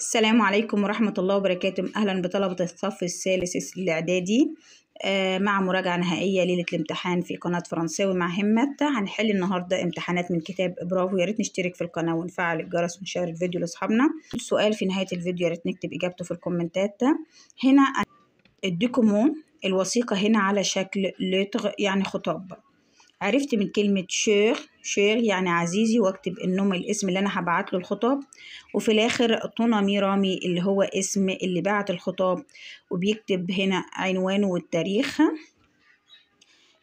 السلام عليكم ورحمة الله وبركاته أهلا بطلبة الصف الثالث الإعدادي آه، مع مراجعة نهائية ليلة الامتحان في قناة فرنساوي مع همت هنحل النهاردة امتحانات من كتاب برافو ياريت نشترك في القناة ونفعل الجرس ونشير الفيديو لأصحابنا السؤال في نهاية الفيديو ياريت نكتب إجابته في الكومنتات هنا الدوكومون الوثيقة هنا على شكل لتغ يعني خطاب عرفت من كلمة شير شير يعني عزيزي واكتب النوم الاسم اللي انا هبعت له الخطاب وفي الاخر طونامي رامي اللي هو اسم اللي بعت الخطاب وبيكتب هنا عنوانه والتاريخ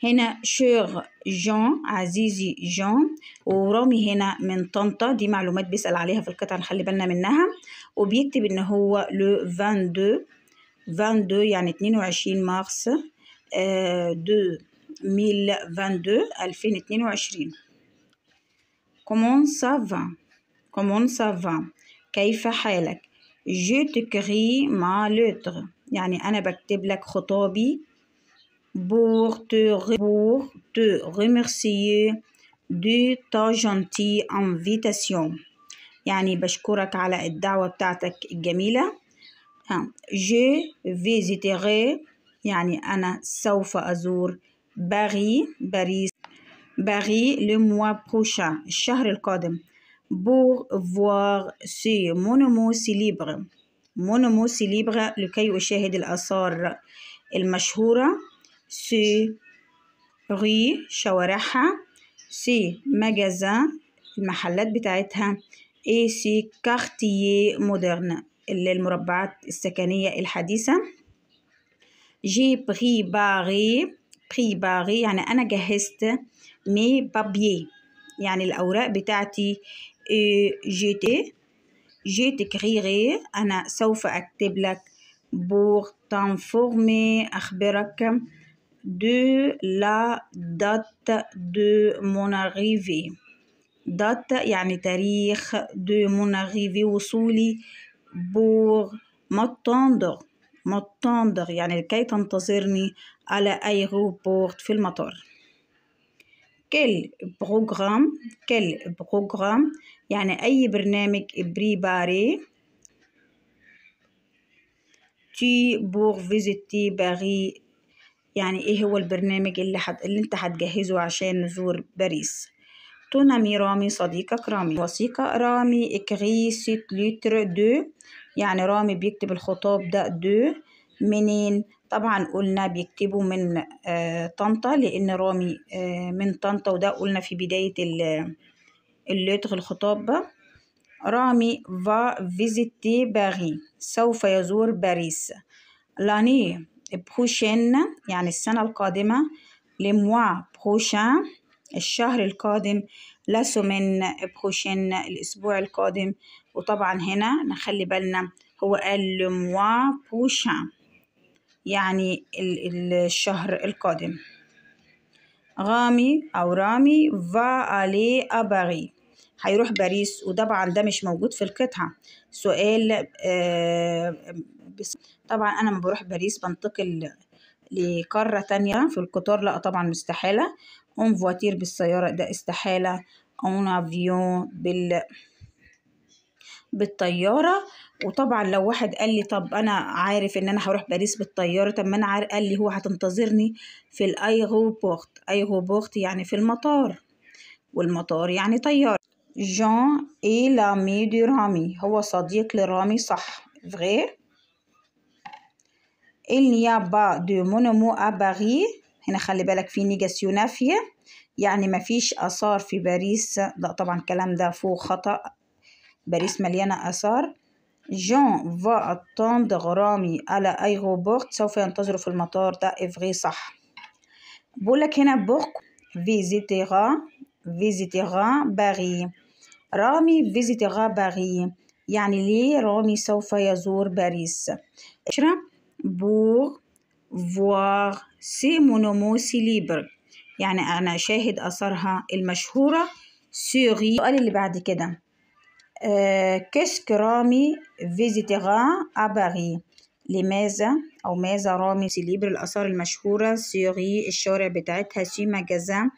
هنا شير جون عزيزي جون ورامي هنا من طنطا دي معلومات بيسأل عليها في القطعة نخلي بالنا منها وبيكتب ان هو لو 22 22 يعني 22 مارس 2 آه 2022 كومون سافا كيف حالك je t'écris ma lettre يعني انا بكتب لك خطابي بور تو بور تو remercier دو ta gentille invitation يعني بشكرك على الدعوه بتاعتك الجميله je visiterai يعني انا سوف ازور باري باريس باري لو موا بروشان الشهر القادم بور فوار سي مونومو سي ليبر مونومو سي ليبر لكي اشاهد الاثار المشهوره سي ري شوارعها سي ماجازان المحلات بتاعتها اي سي كارتيي مودرن اللي المربعات السكنيه الحديثه جي بري باري بريباري يعني أنا جهزت مي بابيي يعني الأوراق بتاعتي جيتي آه، جيت كريغي أنا سوف أكتب لك بور تنفورمي أخبرك دو لا دات دو مون أغيفي دات يعني تاريخ دو مون أغيفي وصولي بور ماتوندر متندر يعني لكي تنتظرني على أي روبورت في المطار كل بروغرام كل بروغرام يعني أي برنامج بريباري تي بور فيزيتي باري يعني ايه هو البرنامج اللي, حد... اللي انت هتجهزه عشان نزور باريس تونامي رامي صديقك رامي وثيقة رامي اكري سيت لتر دو يعني رامي بيكتب الخطاب ده دو منين طبعا قلنا بيكتبوا من آه، طنطا لأن رامي آه، من طنطا وده قلنا في بداية الليتر الخطاب ده رامي فا فيزيتي باري سوف يزور باريس لاني بروشين يعني السنة القادمة لموا بروشان الشهر القادم لا سومين بروشين الأسبوع القادم وطبعا هنا نخلي بالنا هو قال لموا بوشان يعني الشهر القادم غامي أو رامي فا ألي أباغي هيروح باريس وطبعا ده مش موجود في القطعة سؤال آه طبعا أنا لما بروح باريس بنتقل لقارة تانية في القطار لا طبعا مستحالة اون فواتير بالسيارة ده استحالة اون افيون بال بالطياره وطبعا لو واحد قال لي طب انا عارف ان انا هروح باريس بالطياره طب ما انا عارف قال لي هو هتنتظرني في الايغوبورت ايغوبورت يعني في المطار والمطار يعني طياره جان اي لامي دي رامي هو صديق لرامي صح فغي il n'y a pas de monument à Paris هنا خلي بالك في نيجاسيونافيا يعني يعني مفيش آثار في باريس ده طبعا الكلام ده فوق خطأ باريس مليانة آثار جون فا أتوند غرامي على أي غوبورت سوف ينتظر في المطار ده إفغي صح بقولك هنا بورك فيزيتيغا فيزيتيغا باغي رامي فيزيتيغا باغي يعني ليه رامي سوف يزور باريس عشرة بور فوار سي مونومو سي ليبر يعني أنا شاهد آثارها المشهورة سوري السؤال اللي بعد كده كشك رامي فيزيتيغان أباغي لماذا أو ماذا رامي سليبر الآثار المشهورة سيغي الشارع بتاعتها سي مجازان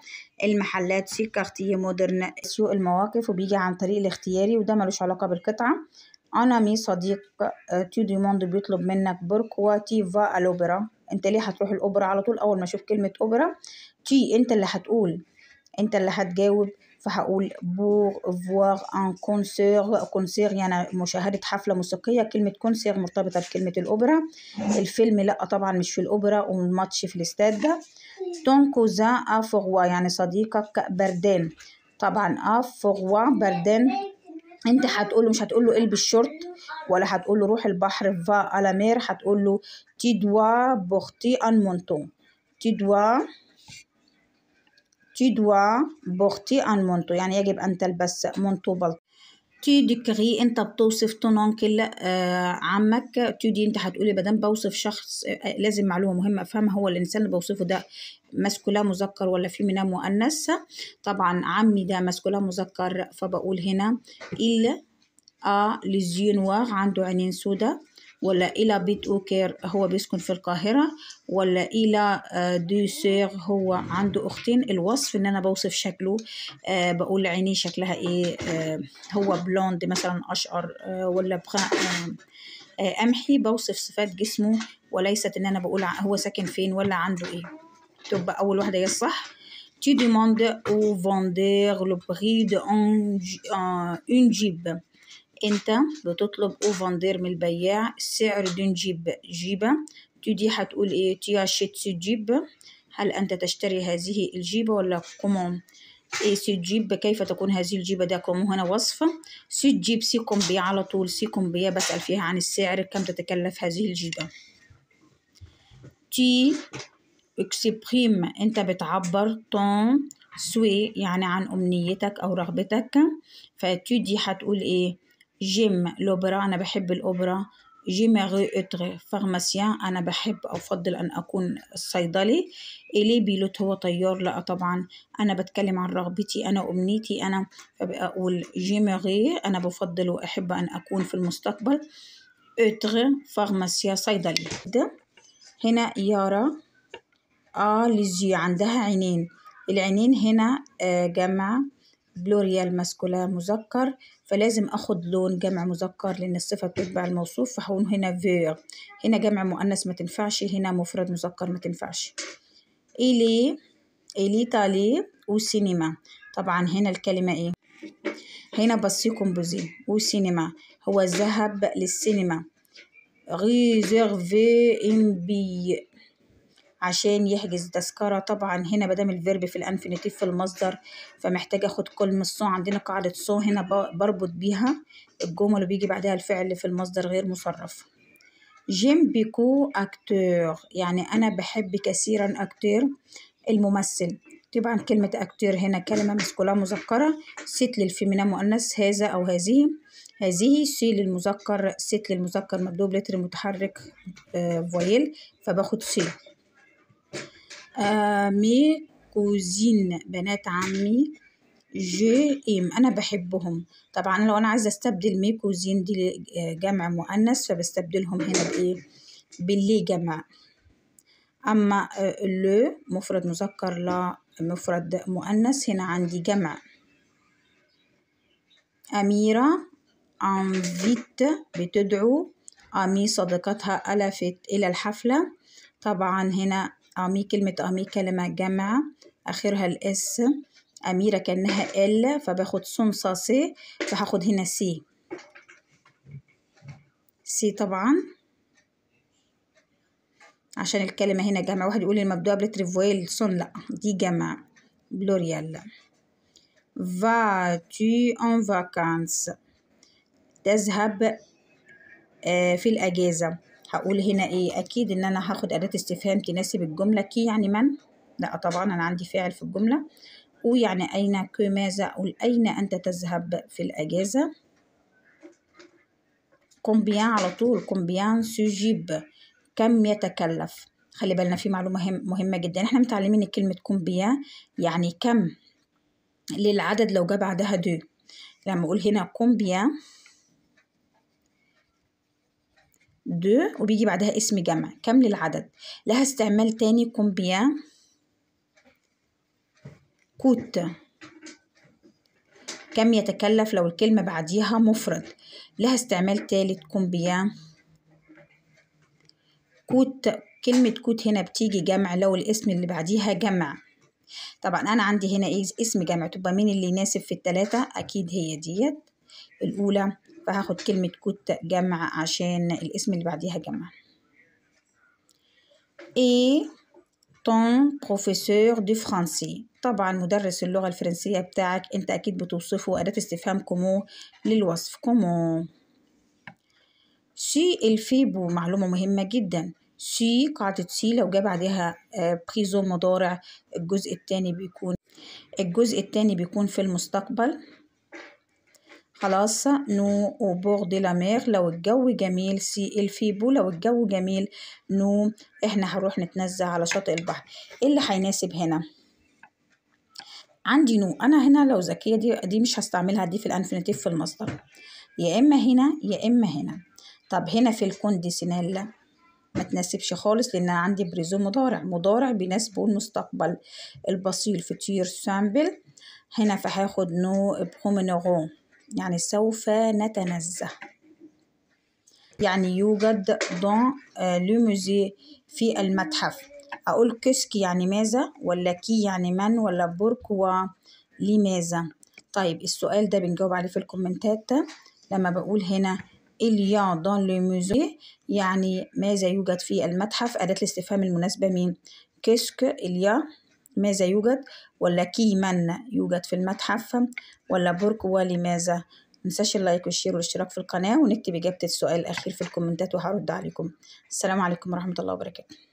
المحلات سي كارتيه مودرن سوق المواقف وبيجي عن طريق الاختياري وده ملوش علاقة بالقطعة أنا مي صديق تي ديموند بيطلب منك بركوا تي فا الأوبرا أنت ليه هتروح الأوبرا على طول أول ما أشوف كلمة أوبرا تي أنت اللي هتقول أنت اللي هتجاوب فهقول بور فوار ان كونسير كونسير يعني مشاهدة حفلة موسيقية كلمة كونسير مرتبطة بكلمة الأوبرا الفيلم لأ طبعا مش في الأوبرا والماتش في الاستاد ده تون كوزان افوغوا يعني صديقك بردان طبعا افوغوا بردان انت هتقول له مش هتقول له البس شورت ولا هتقول له روح البحر فا مير هتقول له تي دوا بوختي ان مونتون تي دوا Tu dois porter un manteau يعني يجب أن تلبس مونتو بلطو. Tu décris أنت بتوصف ton oncle euh, عمك tu دي أنت هتقولي مادام بوصف شخص آه، لازم معلومة مهمة أفهمها هو الإنسان اللي بوصفه ده ماسكولا مذكر ولا في منام مؤنث طبعا عمي ده ماسكولا مذكر فبقول هنا إلا a les yeux noirs عنده عينين سودا ولا إلى بيت أوكير هو بيسكن في القاهرة ولا إلى آه، دو سير هو عنده أختين الوصف إن أنا بوصف شكله آه، بقول عينيه شكلها إيه آه، هو بلوند مثلا أشقر ولا بخ... أمحي بوصف صفات جسمه وليست إن أنا بقول هو ساكن فين ولا عنده إيه تبقى أول واحدة هي الصح Tu demandes au vendeur le prix d'une un, une انت بتطلب اوفندير من البياع السعر دون جيب جيبة تدي دي هتقول ايه تي شيت جيب هل انت تشتري هذه الجيبة ولا كومون ايه سي جيب كيف تكون هذه الجيبة ده كومون هنا وصفة سي جيب سي كومبي على طول سي كومبي بسأل فيها عن السعر كم تتكلف هذه الجيبة تي اكسبريم انت بتعبر تون سوي يعني عن أمنيتك أو رغبتك فتودي هتقول إيه جيم لوبرا أنا بحب الأوبرا جيماري أوتري فارماسيان أنا بحب أفضل أن أكون صيدلي إلي بيلوت هو طيار لا طبعا أنا بتكلم عن رغبتي أنا أمنيتي أنا أقول جيماري أنا بفضل وأحب أن أكون في المستقبل أوتري فارماسيا صيدلي هنا يارا آه لزي عندها عينين العينين هنا آه، جمع بلوريال الماسكولا مذكر فلازم اخد لون جمع مذكر لان الصفه بتتبع الموصوف فهون هنا فير هنا جمع مؤنث ما تنفعش هنا مفرد مذكر ما تنفعش إلي تالي وسينما طبعا هنا الكلمة إيه هنا بصي كومبوزي وسينما هو ذهب للسينما ريزيرفي ان بي عشان يحجز تذكرة طبعا هنا بدام الفيرب في الانفينيتيف في المصدر فمحتاجة اخد كلمة الصو عندنا قاعدة صو هنا بربط بيها الجمل بيجي بعدها الفعل في المصدر غير مصرف جيم بيكو اكتور يعني انا بحب كثيرا اكتور الممثل طبعا كلمة اكتور هنا كلمة مسكولة مذكرة ست للفيمينا مؤنث هذا أو هذه هذه سي للمذكر ست للمذكر مبدوب لتر متحرك فويل آه، فباخد سي آه، مي كوزين بنات عمي جي ام أنا بحبهم طبعا لو أنا عايزة أستبدل مي كوزين دي جمع مؤنث فبستبدلهم هنا بإيه؟ باللي جمع أما آه، لو مفرد مذكر لا مفرد مؤنث هنا عندي جمع أميرة أنفيت بتدعو أمي صديقتها ألفت إلى الحفلة طبعا هنا أمي كلمة أمي كلمة جمع آخرها الإس أميرة كأنها إل فباخد سون سي فهاخد هنا سي سي طبعا عشان الكلمة هنا جمع واحد يقول المبدوء بلتريفويل سون لأ دي جمع بلوريال فا تي أون فاكانس تذهب آه، في الأجازة هقول هنا ايه اكيد ان انا هاخد اداه استفهام تناسب الجمله كي يعني من لا طبعا انا عندي فاعل في الجمله ويعني اين كي ماذا اقول اين انت تذهب في الاجازه كومبيان على طول كومبيان سجيب كم يتكلف خلي بالنا في معلومه مهمه جدا احنا متعلمين كلمه كومبيان يعني كم للعدد لو جه بعدها دو لما اقول هنا كومبيان دو وبيجي بعدها اسم جمع كم للعدد لها استعمال تاني كومبيان كوت كم يتكلف لو الكلمة بعديها مفرد لها استعمال تالت كومبيان كوت كلمة كوت هنا بتيجي جمع لو الاسم اللي بعديها جمع طبعا أنا عندي هنا إيه؟ اسم جمع تبقى مين اللي يناسب في التلاتة أكيد هي ديت الأولى فهاخد كلمة كوت جمع عشان الاسم اللي بعديها جمع اي ton professeur de français طبعا مدرس اللغة الفرنسية بتاعك انت اكيد بتوصفه أداة استفهام كومو للوصف كومو سي الفيبو معلومة مهمة جدا سي قاعدة سي لو جه بعدها بريزو مضارع الجزء التاني بيكون الجزء التاني بيكون في المستقبل خلاص نو او بور دي لا مير لو الجو جميل سي الفيبو لو الجو جميل نو احنا هنروح نتنزه على شاطئ البحر ايه اللي هيناسب هنا عندي نو انا هنا لو ذكيه دي دي مش هستعملها دي في الانفينيتيف في المصدر يا اما هنا يا اما هنا طب هنا في الكونديسينيلا ما تناسبش خالص لان عندي بريزو مضارع مضارع بيناسبه المستقبل البصيل فطير سامبل هنا فهاخد نو برومينيرون يعني سوف نتنزه يعني يوجد دون لو موزي في المتحف أقول كسك يعني ماذا ولا كي يعني من ولا بوركوا لماذا طيب السؤال ده بنجاوب عليه في الكومنتات لما بقول هنا إليا دون لو موزي يعني ماذا يوجد في المتحف أداة الاستفهام المناسبة مين كسك إليا ماذا يوجد ولا كي من يوجد في المتحف ولا برج ولماذا ننساش اللايك والشير والاشتراك في القناة ونكتب إجابة السؤال الأخير في الكومنتات وهرد عليكم السلام عليكم ورحمة الله وبركاته